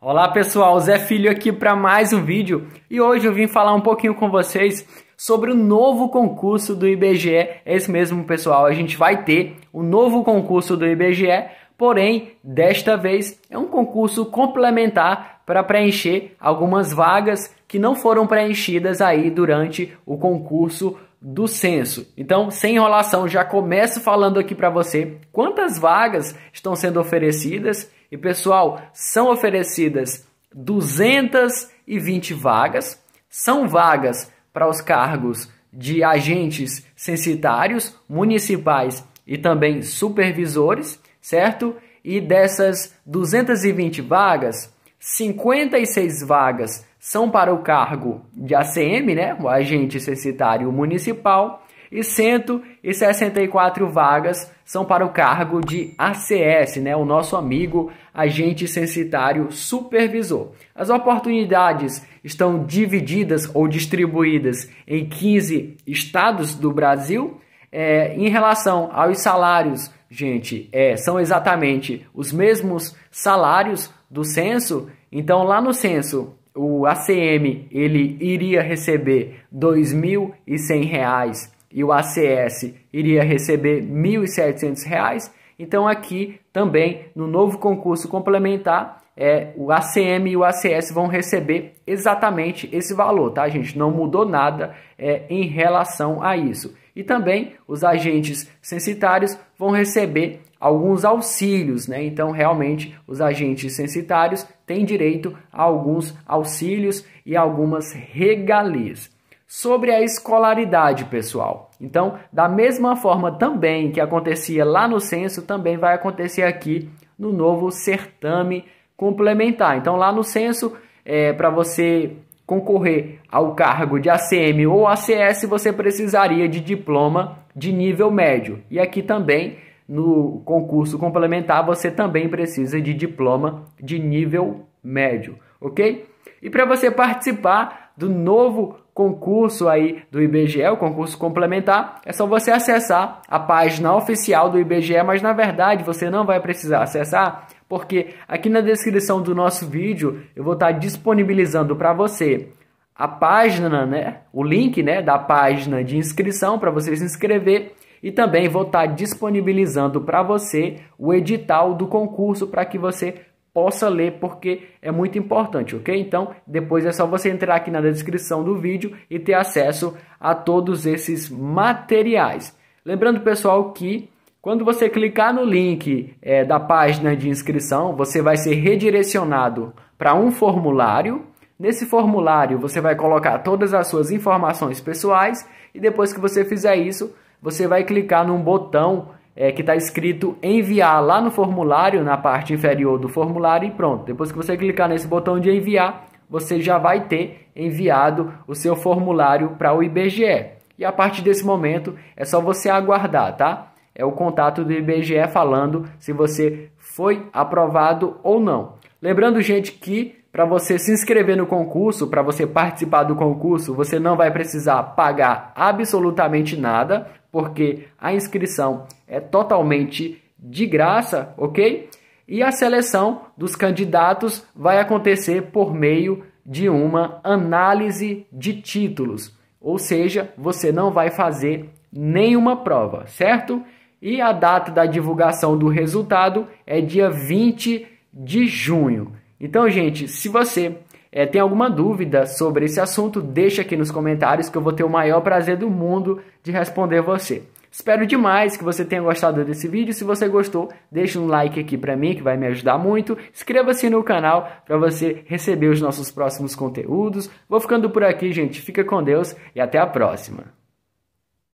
Olá pessoal, Zé Filho aqui para mais um vídeo e hoje eu vim falar um pouquinho com vocês sobre o novo concurso do IBGE. É isso mesmo pessoal, a gente vai ter o um novo concurso do IBGE, porém desta vez é um concurso complementar para preencher algumas vagas que não foram preenchidas aí durante o concurso do censo. Então, sem enrolação, já começo falando aqui para você quantas vagas estão sendo oferecidas. E pessoal, são oferecidas 220 vagas. São vagas para os cargos de agentes censitários municipais e também supervisores, certo? E dessas 220 vagas, 56 vagas são para o cargo de ACM, né, o agente censitário municipal, e 164 vagas são para o cargo de ACS, né, o nosso amigo agente censitário supervisor. As oportunidades estão divididas ou distribuídas em 15 estados do Brasil. É, em relação aos salários, gente, é, são exatamente os mesmos salários do censo. Então, lá no censo, o ACM ele iria receber R$ 2.100 e o ACS iria receber R$ 1.700. Então aqui também no novo concurso complementar, é, o ACM e o ACS vão receber exatamente esse valor, tá gente? Não mudou nada é, em relação a isso. E também os agentes censitários vão receber alguns auxílios, né? Então, realmente, os agentes censitários têm direito a alguns auxílios e algumas regalias. Sobre a escolaridade, pessoal. Então, da mesma forma também que acontecia lá no censo, também vai acontecer aqui no novo certame complementar. Então, lá no censo, é, para você concorrer ao cargo de ACM ou ACS, você precisaria de diploma de nível médio. E aqui também, no concurso complementar, você também precisa de diploma de nível médio, ok? E para você participar do novo concurso aí do IBGE, o concurso complementar, é só você acessar a página oficial do IBGE, mas na verdade você não vai precisar acessar porque aqui na descrição do nosso vídeo eu vou estar disponibilizando para você a página, né, o link né, da página de inscrição para você se inscrever e também vou estar disponibilizando para você o edital do concurso para que você possa ler porque é muito importante, ok? Então depois é só você entrar aqui na descrição do vídeo e ter acesso a todos esses materiais. Lembrando pessoal que quando você clicar no link é, da página de inscrição, você vai ser redirecionado para um formulário. Nesse formulário, você vai colocar todas as suas informações pessoais e depois que você fizer isso, você vai clicar num botão é, que está escrito enviar lá no formulário, na parte inferior do formulário e pronto. Depois que você clicar nesse botão de enviar, você já vai ter enviado o seu formulário para o IBGE. E a partir desse momento é só você aguardar, tá? é o contato do IBGE falando se você foi aprovado ou não. Lembrando, gente, que para você se inscrever no concurso, para você participar do concurso, você não vai precisar pagar absolutamente nada, porque a inscrição é totalmente de graça, ok? E a seleção dos candidatos vai acontecer por meio de uma análise de títulos, ou seja, você não vai fazer nenhuma prova, certo? e a data da divulgação do resultado é dia 20 de junho. Então, gente, se você é, tem alguma dúvida sobre esse assunto, deixa aqui nos comentários que eu vou ter o maior prazer do mundo de responder você. Espero demais que você tenha gostado desse vídeo. Se você gostou, deixa um like aqui para mim, que vai me ajudar muito. Inscreva-se no canal para você receber os nossos próximos conteúdos. Vou ficando por aqui, gente. Fica com Deus e até a próxima.